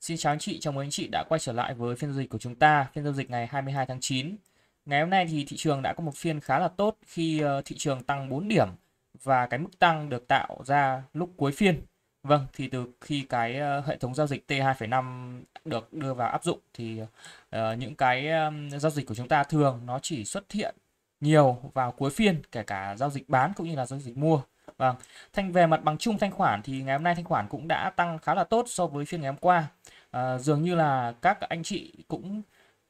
Xin chào anh chị, chào mừng anh chị đã quay trở lại với phiên giao dịch của chúng ta, phiên giao dịch ngày 22 tháng 9. Ngày hôm nay thì thị trường đã có một phiên khá là tốt khi ờ, thị trường tăng 4 điểm và cái mức tăng được tạo ra lúc cuối phiên. Vâng, thì từ khi cái ờ, hệ thống giao dịch T2.5 được đưa vào áp dụng thì ờ, những cái giao dịch của chúng ta thường nó chỉ xuất hiện nhiều vào cuối phiên, kể cả giao dịch bán cũng như là giao dịch mua. Vâng, thanh về mặt bằng chung thanh khoản thì ngày hôm nay thanh khoản cũng đã tăng khá là tốt so với phiên ngày hôm qua. À, dường như là các anh chị cũng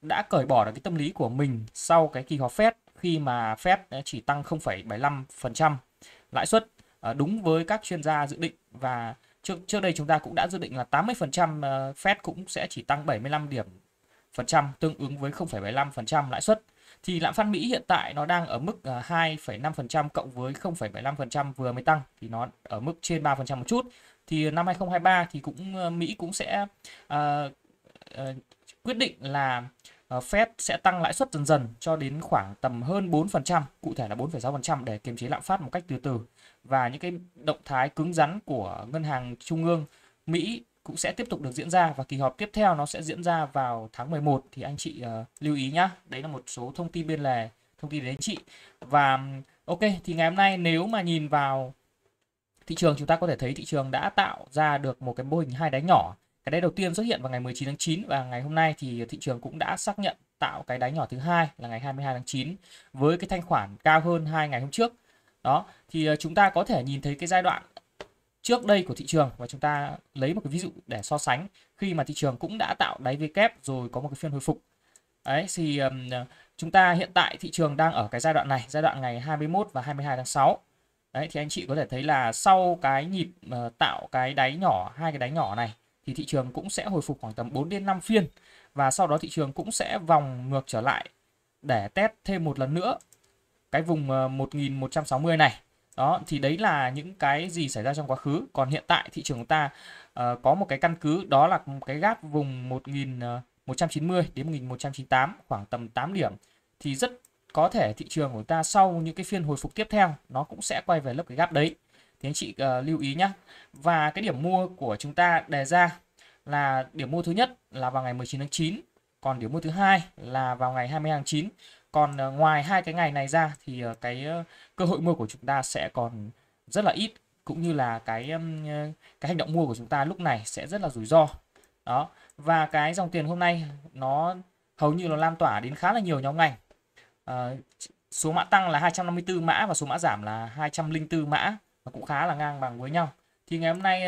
đã cởi bỏ được cái tâm lý của mình sau cái kỳ họp Fed khi mà Fed chỉ tăng 0,75% lãi suất à, đúng với các chuyên gia dự định và trước trước đây chúng ta cũng đã dự định là 80% ờ, Fed cũng sẽ chỉ tăng 75 điểm phần trăm tương ứng với 0,75% lãi suất thì lạm phát Mỹ hiện tại nó đang ở mức 2,5% à, cộng với 0,75% vừa mới tăng thì nó ở mức trên 3% một chút thì năm 2023 thì cũng ờ, Mỹ cũng sẽ uh, uh, quyết định là Fed sẽ tăng lãi suất dần dần cho đến khoảng tầm hơn 4%, cụ thể là 4,6% để kiềm chế lạm phát một cách từ từ. Và những cái động thái cứng rắn của ngân hàng trung ương Mỹ cũng sẽ tiếp tục được diễn ra và kỳ họp tiếp theo nó sẽ diễn ra vào tháng 11 thì anh chị uh, lưu ý nhá. Đấy là một số thông tin bên lề, thông tin đến anh chị. Và ok thì ngày hôm nay nếu mà nhìn vào thị trường chúng ta có thể thấy thị trường đã tạo ra được một cái mô hình hai đáy nhỏ. Cái đáy đầu tiên xuất hiện vào ngày 19 tháng 9 và ngày hôm nay thì thị trường cũng đã xác nhận tạo cái đáy nhỏ thứ hai là ngày 22 tháng 9 với cái thanh khoản cao hơn hai ngày hôm trước. Đó, thì ờ, chúng ta có thể nhìn thấy cái giai đoạn trước đây của thị trường và chúng ta lấy một cái ví dụ để so sánh khi mà thị trường cũng đã tạo đáy V kép rồi có một cái phiên hồi phục. Đấy thì um, chúng ta hiện tại thị trường đang ở cái giai đoạn này, giai đoạn ngày 21 và 22 tháng 6. Đấy thì anh chị có thể thấy là sau cái nhịp uh, tạo cái đáy nhỏ, hai cái đáy nhỏ này thì thị trường cũng sẽ hồi phục khoảng tầm 4 đến 5 phiên và sau đó thị trường cũng sẽ vòng ngược trở lại để test thêm một lần nữa cái vùng 1160 ờ, này đó thì đấy là những cái gì xảy ra trong quá khứ còn hiện tại thị trường của ta uh, có một cái căn cứ đó là một cái gap vùng 1190 ờ, đến 1198 khoảng tầm 8 điểm thì rất có thể thị trường của ta sau những cái phiên hồi phục tiếp theo nó cũng sẽ quay về lớp cái gap đấy thì anh chị uh, lưu ý nhé và cái điểm mua của chúng ta đề ra là điểm mua thứ nhất là vào ngày 19 tháng 9 còn điểm mua thứ hai là vào ngày 20 tháng 9 còn ờ, ngoài hai cái ngày này ra thì ờ, cái ờ, cơ hội mua của chúng ta sẽ còn rất là ít cũng như là cái cái hành động mua của chúng ta lúc này sẽ rất là rủi ro đó và cái dòng tiền hôm nay nó hầu như nó lan tỏa đến khá là nhiều nhóm ngành à, số mã tăng là 254 mã và số mã giảm là 204 mã nó cũng khá là ngang bằng với nhau thì ngày hôm nay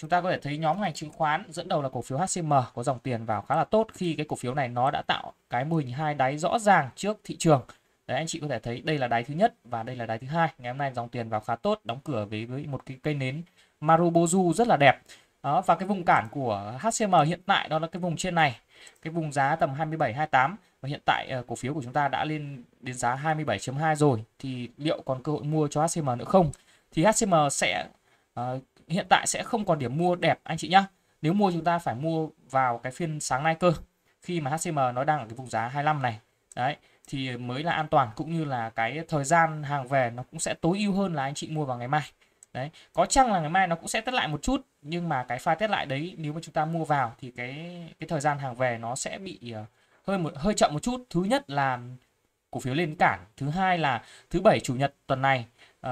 chúng ta có thể thấy nhóm ngành chứng khoán dẫn đầu là cổ phiếu HCM có dòng tiền vào khá là tốt khi cái cổ phiếu này nó đã tạo cái mô hình hai đáy rõ ràng trước thị trường. Đấy anh chị có thể thấy đây là đáy thứ nhất và đây là đáy thứ hai. Ngày hôm nay dòng tiền vào khá tốt, đóng cửa với với một cái cây nến Marubozu rất là đẹp. Đó, và cái vùng cản của HCM hiện tại đó là cái vùng trên này, cái vùng giá tầm 27 28 và hiện tại ờ, cổ phiếu của chúng ta đã lên đến giá 27.2 rồi thì liệu còn cơ hội mua cho HCM nữa không? Thì HCM sẽ uh, hiện tại sẽ không còn điểm mua đẹp anh chị nhá. Nếu mua chúng ta phải mua vào cái phiên sáng nay cơ. Khi mà HCM nó đang ở cái vùng giá 25 này. Đấy thì mới là an toàn cũng như là cái thời gian hàng về nó cũng sẽ tối ưu hơn là anh chị mua vào ngày mai. Đấy, có chăng là ngày mai nó cũng sẽ test lại một chút nhưng mà cái pha test lại đấy nếu mà chúng ta mua vào thì cái cái thời gian hàng về nó sẽ bị ờ, hơi một hơi chậm một chút. Thứ nhất là cổ phiếu lên cản, thứ hai là thứ bảy chủ nhật tuần này uh,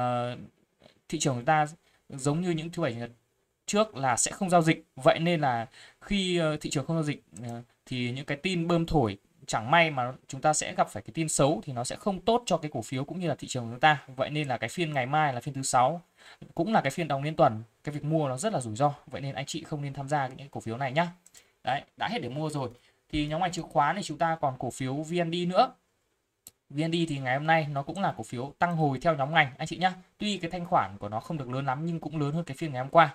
thị trường chúng ta giống như những thứ bảy nhật trước là sẽ không giao dịch vậy nên là khi ờ, thị trường không giao dịch ờ, thì những cái tin bơm thổi chẳng may mà chúng ta sẽ gặp phải cái tin xấu thì nó sẽ không tốt cho cái cổ phiếu cũng như là thị trường của chúng ta vậy nên là cái phiên ngày mai là phiên thứ sáu cũng là cái phiên đóng liên tuần cái việc mua nó rất là rủi ro vậy nên anh chị không nên tham gia những cổ phiếu này nhá đấy đã hết để mua rồi thì nhóm ngành chứng khoán thì chúng ta còn cổ phiếu VND nữa VND thì ngày hôm nay nó cũng là cổ phiếu tăng hồi theo nhóm ngành anh chị nhá. Tuy cái thanh khoản của nó không được lớn lắm nhưng cũng lớn hơn cái phiên ngày hôm qua.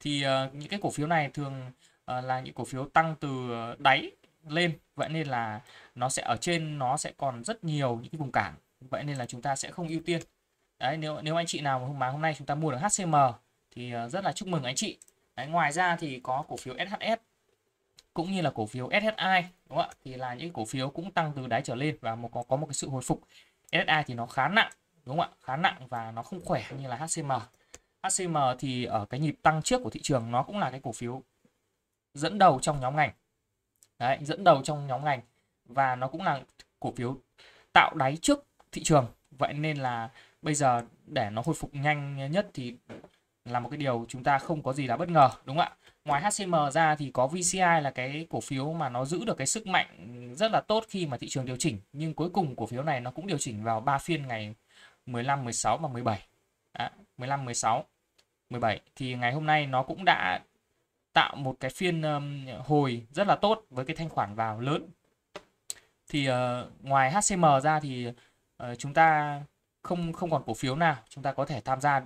Thì uh, những cái cổ phiếu này thường uh, là những cổ phiếu tăng từ đáy lên vậy nên là nó sẽ ở trên nó sẽ còn rất nhiều những cái vùng cản vậy nên là chúng ta sẽ không ưu tiên đấy nếu nếu anh chị nào mà hôm mà hôm nay chúng ta mua được HCM thì ờ, rất là chúc mừng anh chị đấy, ngoài ra thì có cổ phiếu SHS cũng như là cổ phiếu SSI đúng không ạ? Thì là những cổ phiếu cũng tăng từ đáy trở lên và một có có một cái sự hồi phục. SSI thì nó khá nặng đúng không ạ? Khá nặng và nó không khỏe như là HCM. HCM thì ở cái nhịp tăng trước của thị trường nó cũng là cái cổ phiếu dẫn đầu trong nhóm ngành. Đấy, dẫn đầu trong nhóm ngành và nó cũng là cổ phiếu tạo đáy trước thị trường. Vậy nên là bây giờ để nó hồi phục nhanh nhất thì là một cái điều chúng ta không có gì là bất ngờ đúng không ạ? ngoài HCM ra thì có VCI là cái cổ phiếu mà nó giữ được cái sức mạnh rất là tốt khi mà thị trường điều chỉnh nhưng cuối cùng cổ phiếu này nó cũng điều chỉnh vào 3 phiên ngày 15, 16 và 17 à, 15, 16 17 thì ngày hôm nay nó cũng đã tạo một cái phiên um, hồi rất là tốt với cái thanh khoản vào lớn thì uh, ngoài HCM ra thì uh, chúng ta không không còn cổ phiếu nào chúng ta có thể tham gia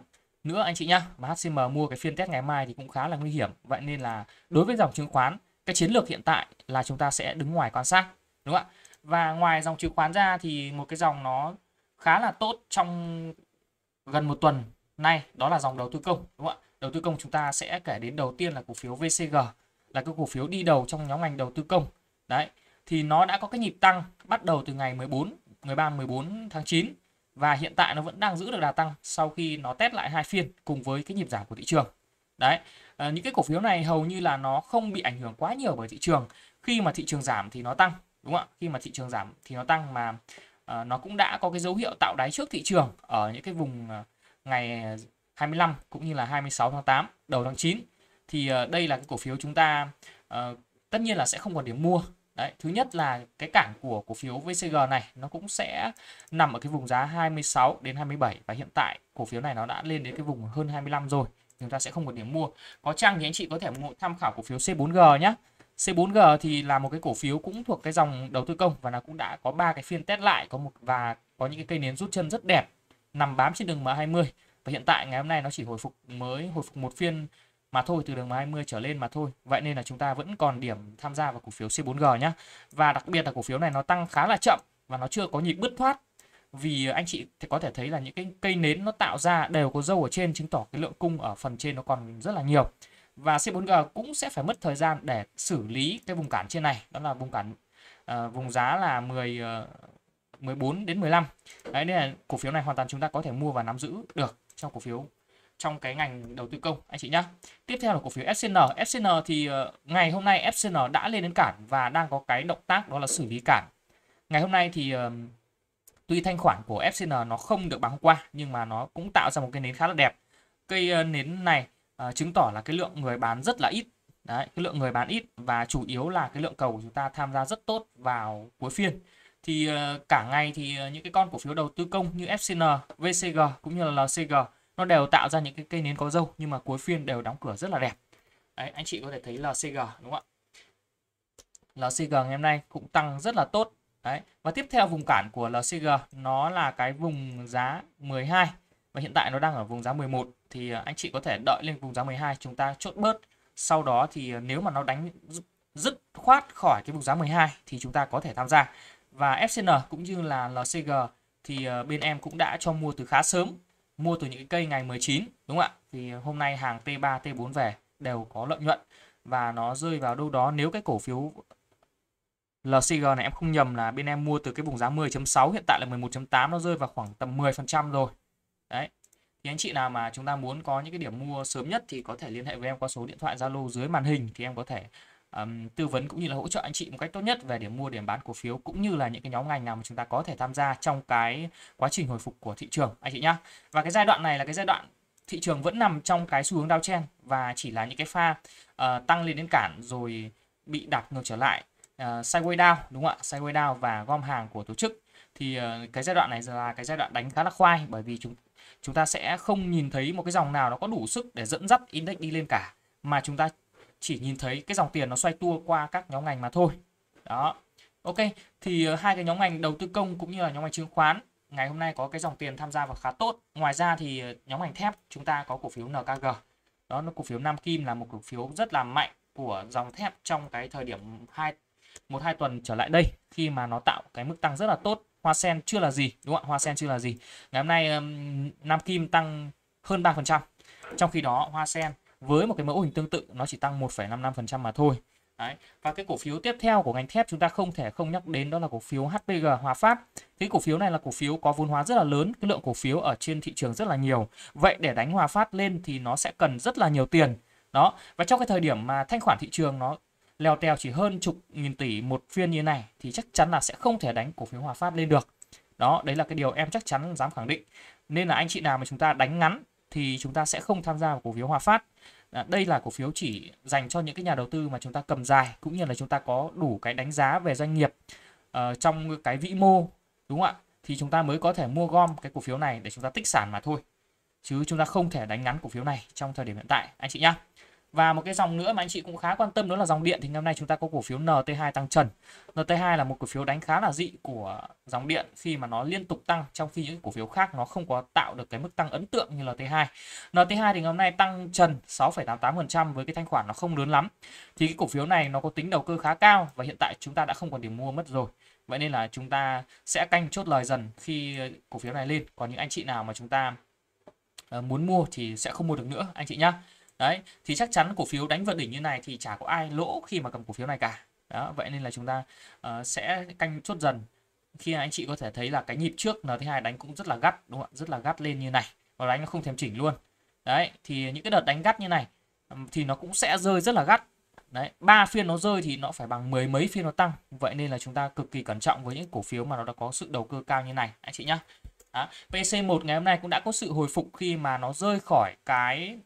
nữa anh chị nhá mà HCM mua cái phiên test ngày mai thì cũng khá là nguy hiểm vậy nên là đối với dòng chứng khoán cái chiến lược hiện tại là chúng ta sẽ đứng ngoài quan sát đúng không ạ và ngoài dòng chứng khoán ra thì một cái dòng nó khá là tốt trong gần một tuần nay đó là dòng đầu tư công đúng không ạ đầu tư công chúng ta sẽ kể đến đầu tiên là cổ phiếu VCG là cái cổ phiếu đi đầu trong nhóm ngành đầu tư công đấy thì nó đã có cái nhịp tăng bắt đầu từ ngày 14 13 14 tháng 9 và hiện tại nó vẫn đang giữ được đà tăng sau khi nó test lại hai phiên cùng với cái nhịp giảm của thị trường đấy à, những cái cổ phiếu này hầu như là nó không bị ảnh hưởng quá nhiều bởi thị trường khi mà thị trường giảm thì nó tăng đúng không ạ khi mà thị trường giảm thì nó tăng mà à, nó cũng đã có cái dấu hiệu tạo đáy trước thị trường ở những cái vùng ờ, ngày 25 cũng như là 26 tháng 8 đầu tháng 9 thì à, đây là cái cổ phiếu chúng ta à, tất nhiên là sẽ không còn điểm mua Đấy, thứ nhất là cái cản của cổ phiếu VCG này nó cũng sẽ nằm ở cái vùng giá 26 đến 27 và hiện tại cổ phiếu này nó đã lên đến cái vùng hơn 25 rồi. Chúng ta sẽ không có điểm mua. Có chăng thì anh chị có thể tham khảo cổ phiếu C4G nhé. C4G thì là một cái cổ phiếu cũng thuộc cái dòng đầu tư công và nó cũng đã có ba cái phiên test lại có một và có những cái cây nến rút chân rất đẹp nằm bám trên đường M20 và hiện tại ngày hôm nay nó chỉ hồi phục mới hồi phục một phiên mà thôi từ đường 20 trở lên mà thôi vậy nên là chúng ta vẫn còn điểm tham gia vào cổ phiếu C4G nhé và đặc biệt là cổ phiếu này nó tăng khá là chậm và nó chưa có nhịp bứt thoát vì anh chị thì có thể thấy là những cái cây nến nó tạo ra đều có dâu ở trên chứng tỏ cái lượng cung ở phần trên nó còn rất là nhiều và C4G cũng sẽ phải mất thời gian để xử lý cái vùng cản trên này đó là vùng cản uh, vùng giá là 10 uh, 14 đến 15 đấy nên là cổ phiếu này hoàn toàn chúng ta có thể mua và nắm giữ được trong cổ phiếu trong cái ngành đầu tư công anh chị nhé. Tiếp theo là cổ phiếu FCN. FCN thì ờ, ngày hôm nay FCN đã lên đến cản và đang có cái động tác đó là xử lý cản. Ngày hôm nay thì tuy thanh khoản của FCN nó không được bằng hôm qua nhưng mà nó cũng tạo ra một cái nến khá là đẹp. Cây ờ, nến này ờ, chứng tỏ là cái lượng người bán rất là ít. Đấy, cái lượng người bán ít và chủ yếu là cái lượng cầu của chúng ta tham gia rất tốt vào cuối phiên thì cả ngày thì những cái con cổ phiếu đầu tư công như FCN, VCG cũng như là LCG nó đều tạo ra những cái cây nến có dâu nhưng mà cuối phiên đều đóng cửa rất là đẹp Đấy, anh chị có thể thấy LCG đúng không ạ LCG ngày hôm nay cũng tăng rất là tốt Đấy. Và tiếp theo vùng cản của LCG nó là cái vùng giá 12 và hiện tại nó đang ở vùng giá 11 thì à, anh chị có thể đợi lên vùng giá 12 chúng ta chốt bớt. Sau đó thì à, nếu mà nó đánh dứt khoát khỏi cái vùng giá 12 thì chúng ta có thể tham gia. Và FCN cũng như là LCG thì à, bên em cũng đã cho mua từ khá sớm mua từ những cây ngày 19 đúng không ạ thì hôm nay hàng T3 T4 về đều có lợi nhuận và nó rơi vào đâu đó nếu cái cổ phiếu LCG này em không nhầm là bên em mua từ cái vùng giá 10.6 hiện tại là 11.8 nó rơi vào khoảng tầm 10% rồi đấy thì anh chị nào mà chúng ta muốn có những cái điểm mua sớm nhất thì có thể liên hệ với em qua số điện thoại Zalo dưới màn hình thì em có thể tư vấn cũng như là hỗ trợ anh chị một cách tốt nhất về điểm mua điểm bán cổ phiếu cũng như là những cái nhóm ngành nào mà chúng ta có thể tham gia trong cái quá trình hồi phục của thị trường anh chị nhá và cái giai đoạn này là cái giai đoạn thị trường vẫn nằm trong cái xu hướng downtrend và chỉ là những cái pha uh, tăng lên đến cản rồi bị đạp ngược trở lại uh, sideways down đúng không ạ sideways down và gom hàng của tổ chức thì uh, cái giai đoạn này là cái giai đoạn đánh khá là khoai bởi vì chúng chúng ta sẽ không nhìn thấy một cái dòng nào nó có đủ sức để dẫn dắt index đi lên cả mà chúng ta chỉ nhìn thấy cái dòng tiền nó xoay tua qua các nhóm ngành mà thôi đó ok thì ờ, hai cái nhóm ngành đầu tư công cũng như là nhóm ngành chứng khoán ngày hôm nay có cái dòng tiền tham gia vào khá tốt ngoài ra thì ờ, nhóm ngành thép chúng ta có cổ phiếu NKG đó nó cổ phiếu Nam Kim là một cổ phiếu rất là mạnh của dòng thép trong cái thời điểm hai một hai tuần trở lại đây khi mà nó tạo cái mức tăng rất là tốt Hoa sen chưa là gì đúng không Hoa sen chưa là gì ngày hôm nay Nam Kim tăng hơn 3% trong khi đó Hoa sen với một cái mẫu hình tương tự nó chỉ tăng 1,55% mà thôi Đấy. Và cái cổ phiếu tiếp theo của ngành thép chúng ta không thể không nhắc đến đó là cổ phiếu HPG Hòa Phát. Cái cổ phiếu này là cổ phiếu có vốn hóa rất là lớn, cái lượng cổ phiếu ở trên thị trường rất là nhiều. Vậy để đánh Hòa Phát lên thì nó sẽ cần rất là nhiều tiền. Đó. Và trong cái thời điểm mà thanh khoản thị trường nó leo teo chỉ hơn chục nghìn tỷ một phiên như này thì chắc chắn là sẽ không thể đánh cổ phiếu Hòa Phát lên được. Đó, đấy là cái điều em chắc chắn dám khẳng định. Nên là anh chị nào mà chúng ta đánh ngắn thì chúng ta sẽ không tham gia vào cổ phiếu Hòa Phát. À, đây là cổ phiếu chỉ dành cho những cái nhà đầu tư mà chúng ta cầm dài cũng như là chúng ta có đủ cái đánh giá về doanh nghiệp uh, trong cái vĩ mô đúng không ạ? Thì chúng ta mới có thể mua gom cái cổ phiếu này để chúng ta tích sản mà thôi. Chứ chúng ta không thể đánh ngắn cổ phiếu này trong thời điểm hiện tại anh chị nhá. Và một cái dòng nữa mà anh chị cũng khá quan tâm đó là dòng điện thì năm nay chúng ta có cổ phiếu NT2 tăng trần. NT2 là một cổ phiếu đánh khá là dị của dòng điện khi mà nó liên tục tăng trong khi những cổ phiếu khác nó không có tạo được cái mức tăng ấn tượng như NT2. NT2 thì ngày hôm nay tăng trần 6,88% với cái thanh khoản nó không lớn lắm. Thì cái cổ phiếu này nó có tính đầu cơ khá cao và hiện tại chúng ta đã không còn điểm mua mất rồi. Vậy nên là chúng ta sẽ canh chốt lời dần khi ờ, cổ phiếu này lên. Còn những anh chị nào mà chúng ta ờ, muốn mua thì sẽ không mua được nữa anh chị nhá đấy thì chắc chắn cổ phiếu đánh vượt đỉnh như này thì chả có ai lỗ khi mà cầm cổ phiếu này cả đó vậy nên là chúng ta uh, sẽ canh chốt dần khi anh chị có thể thấy là cái nhịp trước n thứ hai đánh cũng rất là gắt đúng không ạ rất là gắt lên như này và đánh nó không thèm chỉnh luôn đấy thì những cái đợt đánh gắt như này thì nó cũng sẽ rơi rất là gắt đấy ba phiên nó rơi thì nó phải bằng mười mấy phiên nó tăng vậy nên là chúng ta cực kỳ cẩn trọng với những cổ phiếu mà nó đã có sự đầu cơ cao như này anh chị nhá PC1 ngày hôm nay cũng đã có sự hồi phục khi mà nó rơi khỏi cái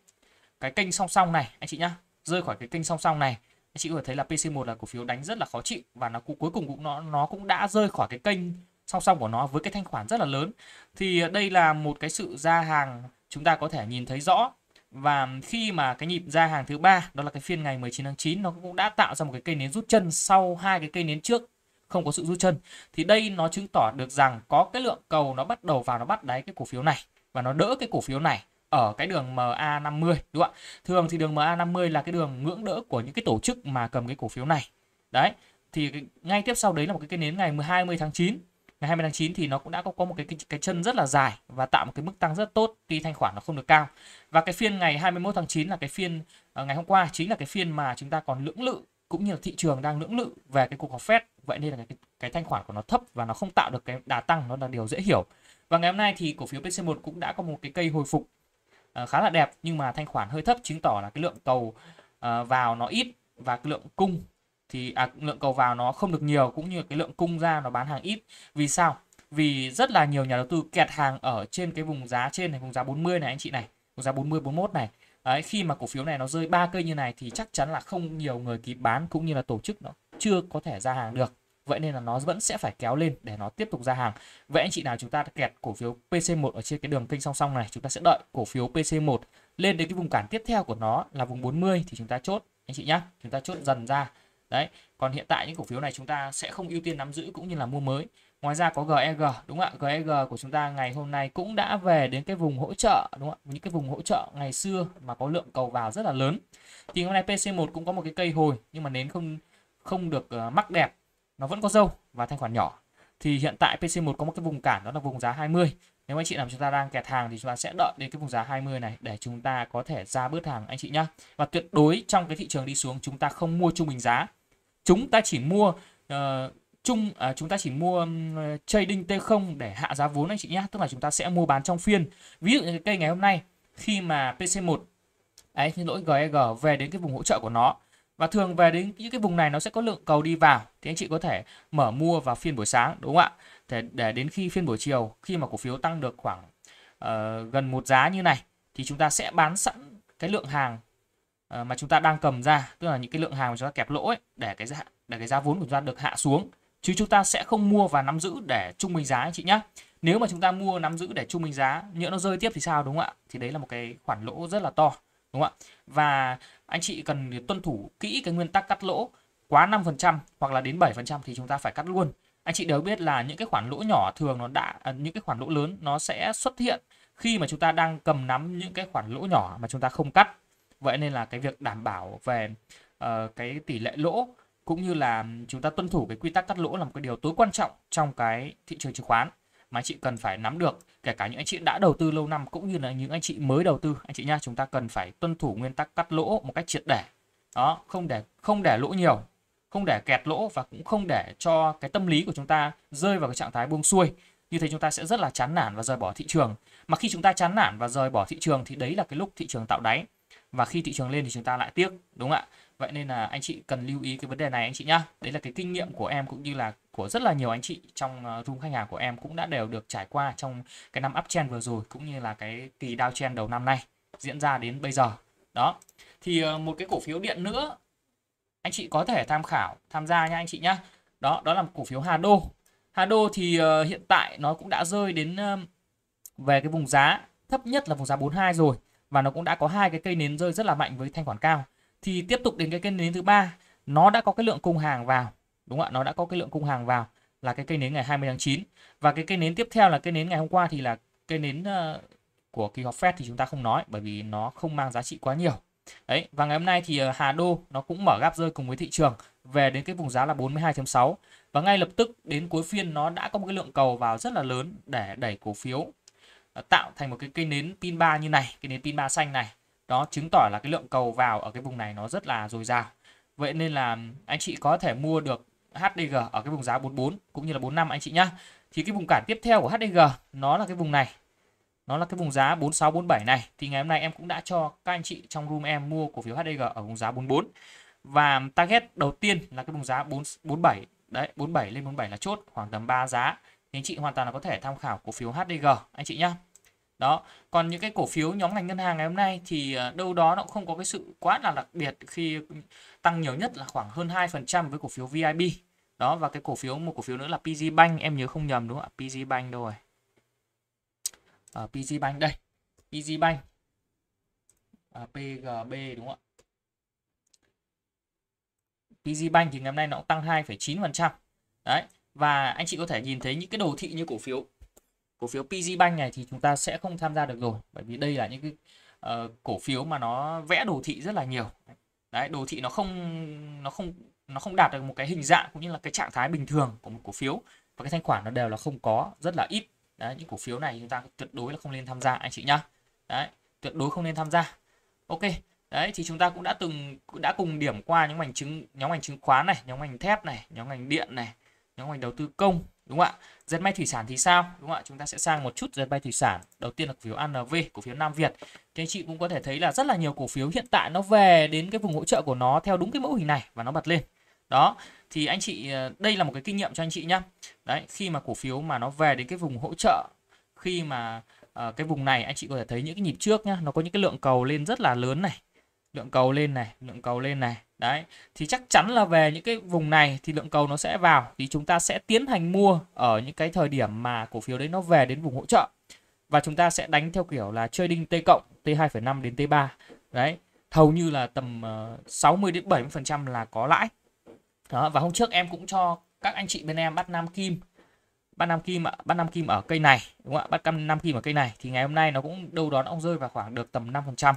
cái kênh song song này anh chị nhá rơi khỏi cái kênh song song này anh chị vừa thấy là PC1 là cổ phiếu đánh rất là khó chịu và nó cuối cùng cũng nó nó cũng đã rơi khỏi cái kênh song song của nó với cái thanh khoản rất là lớn thì à, đây là một cái sự ra hàng chúng ta có thể nhìn thấy rõ và khi mà cái nhịp ra hàng thứ ba đó là cái phiên ngày 19 tháng 9 nó cũng đã tạo ra một cái cây nến rút chân sau hai cái cây nến trước không có sự rút chân thì đây nó chứng tỏ được rằng có cái lượng cầu nó bắt đầu vào nó bắt đáy cái cổ phiếu này và nó đỡ cái cổ phiếu này ở cái đường MA50 đúng không ạ? Thường thì đường MA50 là cái đường ngưỡng đỡ của những cái tổ chức mà cầm cái cổ phiếu này. Đấy, thì ngay tiếp sau đấy là một cái cây nến ngày 20 tháng 9. Ngày 20 tháng 9 thì nó cũng đã có, một cái, cái cái chân rất là dài và tạo một cái mức tăng rất tốt tuy thanh khoản nó không được cao. Và cái phiên ngày 21 tháng 9 là cái phiên ờ, ngày hôm qua chính là cái phiên mà chúng ta còn lưỡng lự cũng như là thị trường đang lưỡng lự về cái cuộc họp Fed. Vậy nên là cái, cái thanh khoản của nó thấp và nó không tạo được cái đà tăng nó là điều dễ hiểu. Và ngày hôm nay thì cổ phiếu PC1 cũng đã có một cái cây hồi phục Ờ, khá là đẹp nhưng mà thanh khoản hơi thấp chứng tỏ là cái lượng cầu ờ, vào nó ít và cái lượng cung thì à, lượng cầu vào nó không được nhiều cũng như cái lượng cung ra nó bán hàng ít vì sao vì rất là nhiều nhà đầu tư kẹt hàng ở trên cái vùng giá trên này vùng giá 40 này anh chị này vùng giá 40 41 này Đấy, khi mà cổ phiếu này nó rơi ba cây như này thì chắc chắn là không nhiều người kịp bán cũng như là tổ chức nó chưa có thể ra hàng được Vậy nên là nó vẫn sẽ phải kéo lên để nó tiếp tục ra hàng. Vậy anh chị nào chúng ta kẹt cổ phiếu PC1 ở trên cái đường kênh song song này, chúng ta sẽ đợi cổ phiếu PC1 lên đến cái vùng cản tiếp theo của nó là vùng 40 thì chúng ta chốt anh chị nhá. Chúng ta chốt dần ra. Đấy, còn hiện tại những cổ phiếu này chúng ta sẽ không ưu tiên nắm giữ cũng như là mua mới. Ngoài ra có GEG e đúng không ạ? GEG e của chúng ta ngày hôm nay cũng đã về đến cái vùng hỗ trợ đúng không ạ? Những cái vùng hỗ trợ ngày xưa mà có lượng cầu vào rất là lớn. Thì hôm nay PC1 cũng có một cái cây hồi nhưng mà nến không không được ờ, mắc đẹp nó vẫn có dâu và thanh khoản nhỏ thì hiện tại PC1 có một cái vùng cản đó là vùng giá 20 nếu anh chị làm chúng ta đang kẹt hàng thì chúng ta sẽ đợi đến cái vùng giá 20 này để chúng ta có thể ra bớt hàng anh chị nhá và tuyệt đối trong cái thị trường đi xuống chúng ta không mua trung bình giá chúng ta chỉ mua uh, chung à, chúng ta chỉ mua uh, trading T0 để hạ giá vốn anh chị nhé tức là chúng ta sẽ mua bán trong phiên ví dụ như cái cây ngày hôm nay khi mà PC1 ấy xin lỗi GEG e về đến cái vùng hỗ trợ của nó và thường về đến những cái vùng này nó sẽ có lượng cầu đi vào thì anh chị có thể mở mua vào phiên buổi sáng đúng không ạ để, để đến khi phiên buổi chiều khi mà cổ phiếu tăng được khoảng uh, gần một giá như này thì chúng ta sẽ bán sẵn cái lượng hàng uh, mà chúng ta đang cầm ra tức là những cái lượng hàng mà chúng ta kẹp lỗ ấy, để cái giá để cái giá vốn của chúng ta được hạ xuống chứ chúng ta sẽ không mua và nắm giữ để trung bình giá anh chị nhé nếu mà chúng ta mua nắm giữ để trung bình giá nhỡ nó rơi tiếp thì sao đúng không ạ thì đấy là một cái khoản lỗ rất là to đúng không ạ và anh chị cần tuân thủ kỹ cái nguyên tắc cắt lỗ quá 5% hoặc là đến 7% thì chúng ta phải cắt luôn. Anh chị đều biết là những cái khoản lỗ nhỏ thường nó đã à, những cái khoản lỗ lớn nó sẽ xuất hiện khi mà chúng ta đang cầm nắm những cái khoản lỗ nhỏ mà chúng ta không cắt. Vậy nên là cái việc đảm bảo về uh, cái tỷ lệ lỗ cũng như là chúng ta tuân thủ cái quy tắc cắt lỗ là một cái điều tối quan trọng trong cái thị trường chứng khoán mà anh chị cần phải nắm được kể cả những anh chị đã đầu tư lâu năm cũng như là những anh chị mới đầu tư anh chị nha chúng ta cần phải tuân thủ nguyên tắc cắt lỗ một cách triệt để đó không để không để lỗ nhiều không để kẹt lỗ và cũng không để cho cái tâm lý của chúng ta rơi vào cái trạng thái buông xuôi như thế chúng ta sẽ rất là chán nản và rời bỏ thị trường mà khi chúng ta chán nản và rời bỏ thị trường thì đấy là cái lúc thị trường tạo đáy và khi thị trường lên thì chúng ta lại tiếc đúng không ạ Vậy nên là anh chị cần lưu ý cái vấn đề này anh chị nhá. Đấy là cái kinh nghiệm của em cũng như là của rất là nhiều anh chị trong ờ, room khách hàng của em cũng đã đều được trải qua trong cái năm uptrend vừa rồi cũng như là cái kỳ downtrend đầu năm nay diễn ra đến bây giờ. Đó. Thì ờ, một cái cổ phiếu điện nữa anh chị có thể tham khảo, tham gia nha anh chị nhá. Đó, đó là một cổ phiếu Hà Đô. Hà Đô thì ờ, hiện tại nó cũng đã rơi đến về cái vùng giá thấp nhất là vùng giá 42 rồi và nó cũng đã có hai cái cây nến rơi rất là mạnh với thanh khoản cao thì tiếp tục đến cái cây nến thứ ba nó đã có cái lượng cung hàng vào đúng không ạ nó đã có cái lượng cung hàng vào là cái cây nến ngày 20 tháng 9 và cái cây nến tiếp theo là cây nến ngày hôm qua thì là cây nến ờ, của kỳ họp Fed thì chúng ta không nói bởi vì nó không mang giá trị quá nhiều đấy và ngày hôm nay thì ờ, Hà Đô nó cũng mở gap rơi cùng với thị trường về đến cái vùng giá là 42.6 và ngay lập tức đến cuối phiên nó đã có một cái lượng cầu vào rất là lớn để đẩy cổ phiếu ờ, tạo thành một cái cây nến pin ba như này, cái nến pin ba xanh này đó chứng tỏ là cái lượng cầu vào ở cái vùng này nó rất là dồi dào vậy nên là anh chị có thể mua được HDG ở cái vùng giá 44 cũng như là 45 anh chị nhá thì cái vùng cản tiếp theo của HDG nó là cái vùng này nó là cái vùng giá 46 47 này thì ngày hôm nay em cũng đã cho các anh chị trong room em mua cổ phiếu HDG ở vùng giá 44 và target đầu tiên là cái vùng giá 4, 47 đấy 47 lên 47 là chốt khoảng tầm 3 giá thì anh chị hoàn toàn là có thể tham khảo cổ phiếu HDG anh chị nhá đó, còn những cái cổ phiếu nhóm ngành ngân hàng ngày hôm nay thì ờ, đâu đó nó cũng không có cái sự quá là đặc biệt khi tăng nhiều nhất là khoảng hơn 2% với cổ phiếu VIB. Đó và cái cổ phiếu một cổ phiếu nữa là PG Bank em nhớ không nhầm đúng không ạ? PG Bank đâu rồi? Ở ờ, PG Bank đây. PG Bank. À, ờ, PGB đúng không ạ? PG Bank thì ngày hôm nay nó cũng tăng 2,9%. Đấy, và anh chị có thể nhìn thấy những cái đồ thị như cổ phiếu cổ phiếu PG Bank này thì chúng ta sẽ không tham gia được rồi bởi vì đây là những cái uh, cổ phiếu mà nó vẽ đồ thị rất là nhiều đấy đồ thị nó không nó không nó không đạt được một cái hình dạng cũng như là cái trạng thái bình thường của một cổ phiếu và cái thanh khoản nó đều là không có rất là ít đấy những cổ phiếu này chúng ta tuyệt đối là không nên tham gia anh chị nhá đấy tuyệt đối không nên tham gia ok đấy thì chúng ta cũng đã từng đã cùng điểm qua những ngành chứng nhóm ngành chứng khoán này nhóm ngành thép này nhóm ngành điện này nhóm ngành đầu tư công đúng không ạ dệt may thủy sản thì sao đúng không ạ chúng ta sẽ sang một chút dệt may thủy sản đầu tiên là cổ phiếu ANV cổ phiếu Nam Việt thì anh chị cũng có thể thấy là rất là nhiều cổ phiếu hiện tại nó về đến cái vùng hỗ trợ của nó theo đúng cái mẫu hình này và nó bật lên đó thì anh chị ờ, đây là một cái kinh nghiệm cho anh chị nhá đấy khi mà cổ phiếu mà nó về đến cái vùng hỗ trợ khi mà uh, cái vùng này anh chị có thể thấy những cái nhịp trước nhá nó có những cái lượng cầu lên rất là lớn này lượng cầu lên này lượng cầu lên này Đấy, thì chắc chắn là về những cái vùng này thì lượng cầu nó sẽ vào thì chúng ta sẽ tiến hành mua ở những cái thời điểm mà cổ phiếu đấy nó về đến vùng hỗ trợ. Và chúng ta sẽ đánh theo kiểu là chơi đinh T cộng, T2,5 đến T3. Đấy, hầu như là tầm 60 ờ, đến 70% là có lãi. Đó, và hôm trước em cũng cho các anh chị bên em bắt nam kim bắt nam kim ạ bắt nam kim ở cây này đúng không ạ bắt nam kim ở cây này thì ngày hôm nay nó cũng đâu đó nó cũng rơi vào khoảng được tầm 5%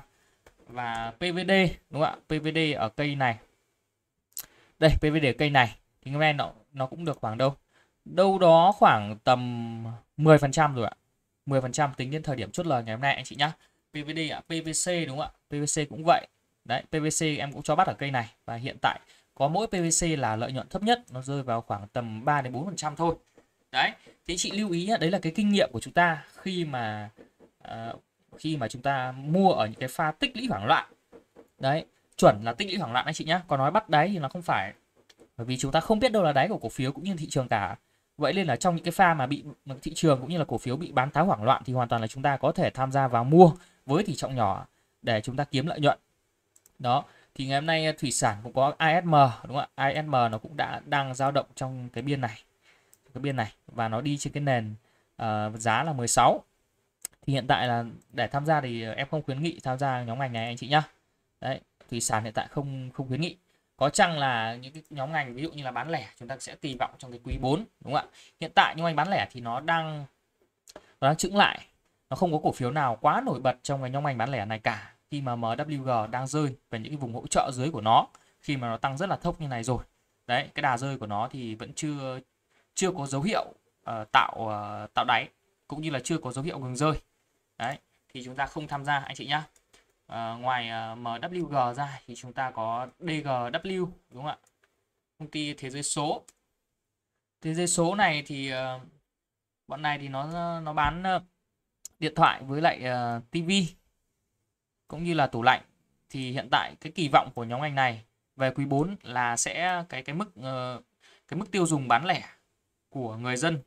và PVD đúng không ạ PVD ở cây này đây PVD ở cây này thì hôm nay nó nó cũng được khoảng đâu đâu đó khoảng tầm 10 phần trăm rồi ạ 10 phần trăm tính đến thời điểm chốt lời ngày hôm nay anh chị nhá PVD ạ PVC đúng không ạ PVC cũng vậy đấy PVC em cũng cho bắt ở cây này và hiện tại có mỗi PVC là lợi nhuận thấp nhất nó rơi vào khoảng tầm 3 đến 4 phần trăm thôi đấy thì chị lưu ý đấy là cái kinh nghiệm của chúng ta khi mà uh, khi mà chúng ta mua ở những cái pha tích lũy hoảng loạn đấy chuẩn là tích lũy hoảng loạn anh chị nhá còn nói bắt đáy thì nó không phải bởi vì chúng ta không biết đâu là đáy của cổ phiếu cũng như thị trường cả vậy nên là trong những cái pha mà bị thị trường cũng như là cổ phiếu bị bán tháo hoảng loạn thì hoàn toàn là chúng ta có thể tham gia vào mua với tỷ trọng nhỏ để chúng ta kiếm lợi nhuận đó thì ngày hôm nay thủy sản cũng có ISM đúng không ạ ISM nó cũng đã đang dao động trong cái biên này cái biên này và nó đi trên cái nền uh, giá là 16 thì hiện tại là để tham gia thì em không khuyến nghị tham gia nhóm ngành này anh chị nhá đấy thủy sản hiện tại không không khuyến nghị có chăng là những cái nhóm ngành ví dụ như là bán lẻ chúng ta sẽ kỳ vọng trong cái quý 4 đúng không ạ hiện tại nhưng anh bán lẻ thì nó đang nó đang chững lại nó không có cổ phiếu nào quá nổi bật trong cái nhóm ngành bán lẻ này cả khi mà MWG đang rơi về những cái vùng hỗ trợ dưới của nó khi mà nó tăng rất là thốc như này rồi đấy cái đà rơi của nó thì vẫn chưa chưa có dấu hiệu uh, tạo uh, tạo đáy cũng như là chưa có dấu hiệu ngừng rơi đấy thì chúng ta không tham gia anh chị nhá à, ngoài uh, ờ, MWG ra thì chúng ta có DGW đúng không ạ công ty thế giới số thế giới số này thì uh, bọn này thì nó nó bán uh, điện thoại với lại uh, tivi cũng như là tủ lạnh thì hiện tại cái kỳ vọng của nhóm ngành này về quý 4 là sẽ cái cái mức uh, cái mức tiêu dùng bán lẻ của người dân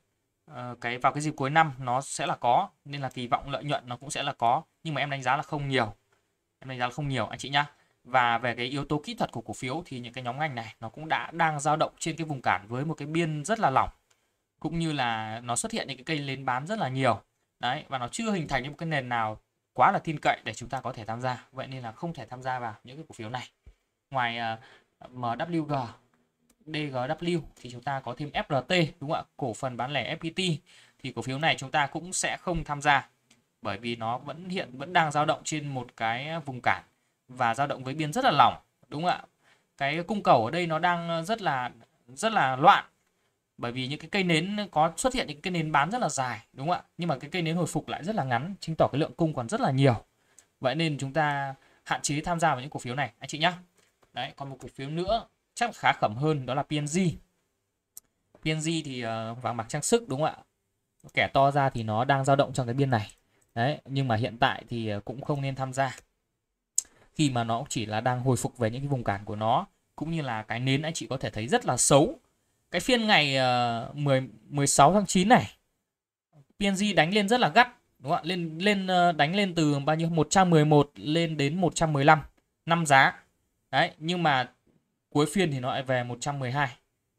Ờ, cái vào cái dịp cuối năm nó sẽ là có nên là kỳ vọng lợi nhuận nó cũng sẽ là có nhưng mà em đánh giá là không nhiều em đánh giá là không nhiều anh chị nhá và về cái yếu tố kỹ thuật của cổ phiếu thì những cái nhóm ngành này nó cũng đã đang dao động trên cái vùng cản với một cái biên rất là lỏng cũng như là nó xuất hiện những cái cây lên bán rất là nhiều đấy và nó chưa hình thành những cái nền nào quá là tin cậy để chúng ta có thể tham gia vậy nên là không thể tham gia vào những cái cổ phiếu này ngoài uh, ờ, MWG DGW thì chúng ta có thêm FRT đúng không ạ? Cổ phần bán lẻ FPT thì cổ phiếu này chúng ta cũng sẽ không tham gia bởi vì nó vẫn hiện vẫn đang dao động trên một cái vùng cản và dao động với biên rất là lỏng đúng không ạ? Cái cung cầu ở đây nó đang rất là rất là loạn bởi vì những cái cây nến có xuất hiện những cái nến bán rất là dài đúng không ạ? Nhưng mà cái cây nến hồi phục lại rất là ngắn chứng tỏ cái lượng cung còn rất là nhiều. Vậy nên chúng ta hạn chế tham gia vào những cổ phiếu này anh chị nhá. Đấy, còn một cổ phiếu nữa chắc khá khẩm hơn đó là PNG PNG thì uh, vàng bạc trang sức đúng không ạ kẻ to ra thì nó đang dao động trong cái biên này đấy nhưng mà hiện tại thì ờ, cũng không nên tham gia khi mà nó chỉ là đang hồi phục về những cái vùng cản của nó cũng như là cái nến anh chị có thể thấy rất là xấu cái phiên ngày uh, 10 16 tháng 9 này PNG đánh lên rất là gắt đúng không ạ lên lên ờ, đánh lên từ bao nhiêu 111 lên đến 115 năm giá đấy nhưng mà cuối phiên thì nó lại về 112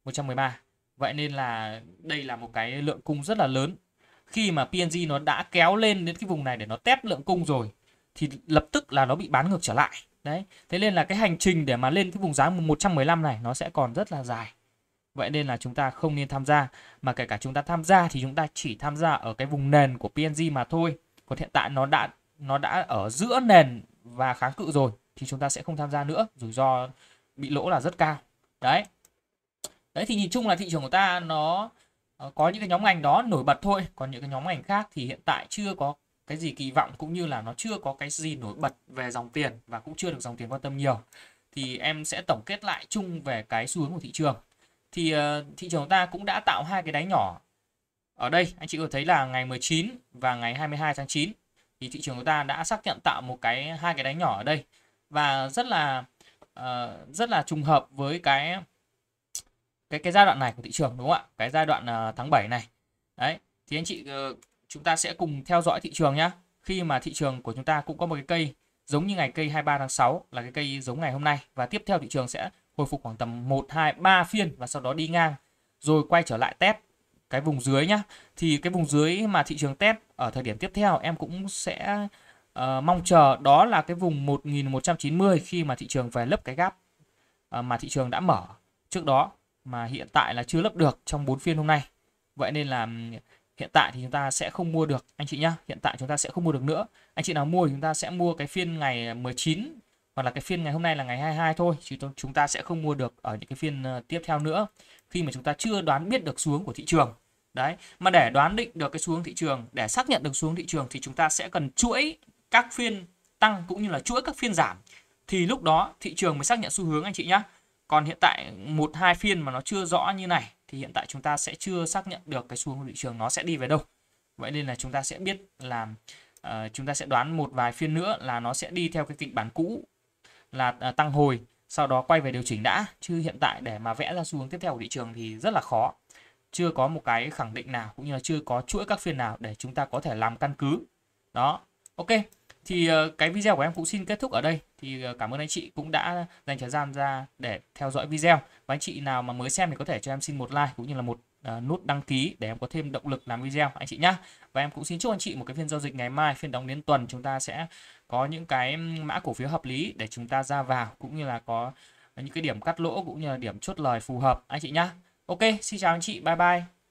113 vậy nên là đây là một cái lượng cung rất là lớn khi mà PNG nó đã kéo lên đến cái vùng này để nó test lượng cung rồi thì lập tức là nó bị bán ngược trở lại đấy thế nên là cái hành trình để mà lên cái vùng giá 115 này nó sẽ còn rất là dài vậy nên là chúng ta không nên tham gia mà kể cả chúng ta tham gia thì chúng ta chỉ tham gia ở cái vùng nền của PNG mà thôi còn hiện tại nó đã nó đã ở giữa nền và kháng cự rồi thì chúng ta sẽ không tham gia nữa rủi ro bị lỗ là rất cao đấy đấy thì nhìn chung là thị trường của ta nó ờ, có những cái nhóm ngành đó nổi bật thôi còn những cái nhóm ngành khác thì hiện tại chưa có cái gì kỳ vọng cũng như là nó chưa có cái gì nổi bật về dòng tiền và cũng chưa được dòng tiền quan tâm nhiều thì em sẽ tổng kết lại chung về cái xu hướng của thị trường thì uh, thị trường của ta cũng đã tạo hai cái đáy nhỏ ở đây anh chị có thấy là ngày 19 và ngày 22 tháng 9 thì thị trường của ta đã xác nhận tạo một cái hai cái đáy nhỏ ở đây và rất là Ờ, rất là trùng hợp với cái cái cái giai đoạn này của thị trường đúng không ạ? Cái giai đoạn uh, tháng 7 này. Đấy, thì anh chị uh, chúng ta sẽ cùng theo dõi thị trường nhá. Khi mà thị trường của chúng ta cũng có một cái cây giống như ngày cây 23 tháng 6 là cái cây giống ngày hôm nay và tiếp theo thị trường sẽ hồi phục khoảng tầm 1 2 3 phiên và sau đó đi ngang rồi quay trở lại test cái vùng dưới nhá. Thì cái vùng dưới mà thị trường test ở thời điểm tiếp theo em cũng sẽ uh, mong chờ đó là cái vùng 1190 khi mà thị trường về lấp cái gap uh, ờ, mà thị trường đã mở trước đó mà hiện tại là chưa lấp được trong 4 phiên hôm nay. Vậy nên là hiện tại thì chúng ta sẽ không mua được anh chị nhá. Hiện tại chúng ta sẽ không mua được nữa. Anh chị nào mua thì chúng ta sẽ mua cái phiên ngày 19 ờ, hoặc là cái phiên ngày hôm nay là ngày 22 thôi chứ chúng ta sẽ không mua được ở những cái phiên tiếp theo nữa khi mà chúng ta chưa đoán biết được xuống của thị trường. Đấy, mà để đoán định được cái xuống thị trường, để xác nhận được xuống thị trường thì chúng ta sẽ cần chuỗi các phiên tăng cũng như là chuỗi các phiên giảm thì lúc đó thị trường mới xác nhận xu hướng anh chị nhé. Còn hiện tại một hai phiên mà nó chưa rõ như này thì hiện tại chúng ta sẽ chưa xác nhận được cái xu hướng thị trường nó sẽ đi về đâu. Vậy nên là chúng ta sẽ biết là uh, chúng ta sẽ đoán một vài phiên nữa là nó sẽ đi theo cái kịch bản cũ là uh, tăng hồi sau đó quay về điều chỉnh đã chứ hiện tại để mà vẽ ra xu hướng tiếp theo của thị trường thì rất là khó chưa có một cái khẳng định nào cũng như là chưa có chuỗi các phiên nào để chúng ta có thể làm căn cứ đó ok thì ờ, cái video của em cũng xin kết thúc ở đây thì ờ, cảm ơn anh chị cũng đã dành thời gian ra để theo dõi video và anh chị nào mà mới xem thì có thể cho em xin một like cũng như là một ờ, nút đăng ký để em có thêm động lực làm video anh chị nhá và em cũng xin chúc anh chị một cái phiên giao dịch ngày mai phiên đóng đến tuần chúng ta sẽ có những cái mã cổ phiếu hợp lý để chúng ta ra vào cũng như là có những cái điểm cắt lỗ cũng như là điểm chốt lời phù hợp anh chị nhá ok xin chào anh chị bye bye